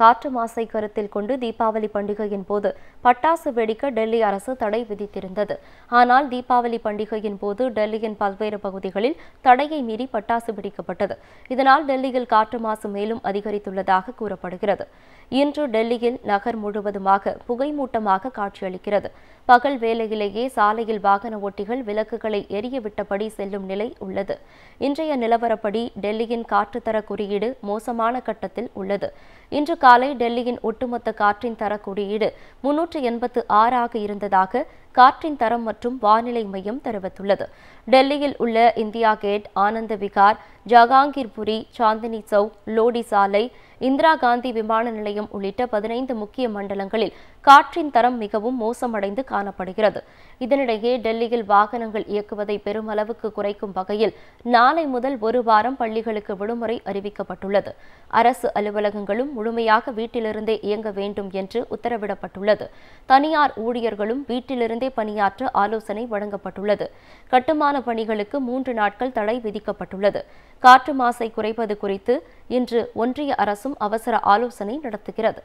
காற்று மாசை கருத்தில் கொண்டு தீபாவளி பண்டிகையின் போது பட்டாசு வெடிக்க டெல்லி அரசு தடை விதித்திருந்தது ஆனால் தீபாவளி பண்டிகையின் போது டெல்லியின் பல்வேறு பகுதிகளில் தடையை மீறி பட்டாசு வெடிக்கப்பட்டது இதனால் டெல்லியில் காற்று மாசு மேலும் அதிகரித்துள்ளதாக கூறப்படுகிறது இன்று டெல்லியில் நகர் முழுவதுமாக புகைமூட்டமாக காட்சியளிக்கிறது பகல் வேளையிலேயே சாலையில் வாகன ஓட்டிகள் விளக்குகளை எரியவிட்டபடி செல்லும் நிலை உள்ளது இன்றைய நிலவரப்படி டெல்லியின் காற்றுத்தர குறியீடு மோசமான கட்டத்தில் உள்ளது இன்று காலை டெல்லியின் ஒட்டுமொத்த காற்றின் தர குறியீடு முன்னூற்று எண்பத்து ஆறாக இருந்ததாக காற்றின் தரம் மற்றும் வானிலை மையம் தெரிவித்துள்ளது டெல்லியில் உள்ள இந்தியா கேட் ஆனந்த விகார் ஜஹாங்கீர்புரி சாந்தினி சவுக் லோடி சாலை இந்திரா காந்தி விமான நிலையம் உள்ளிட்ட பதினைந்து முக்கிய மண்டலங்களில் காற்றின் தரம் மிகவும் மோசமடைந்து காணப்படுகிறது இதனிடையே டெல்லியில் வாகனங்கள் இயக்குவதை பெருமளவுக்கு குறைக்கும் வகையில் நாளை முதல் ஒரு வாரம் பள்ளிகளுக்கு விடுமுறை அறிவிக்கப்பட்டுள்ளது அரசு அலுவலகங்களும் முழுமையாக வீட்டிலிருந்தே இயங்க வேண்டும் என்று உத்தரவிடப்பட்டுள்ளது தனியார் ஊழியர்களும் வீட்டிலிருந்தே பணியாற்ற ஆலோசனை வழங்கப்பட்டுள்ளது கட்டுமான பணிகளுக்கு மூன்று நாட்கள் தடை விதிக்கப்பட்டுள்ளது காற்று மாசை குறைப்பது குறித்து இன்று ஒன்றிய அரசும் அவசர ஆலோசனை நடத்துகிறது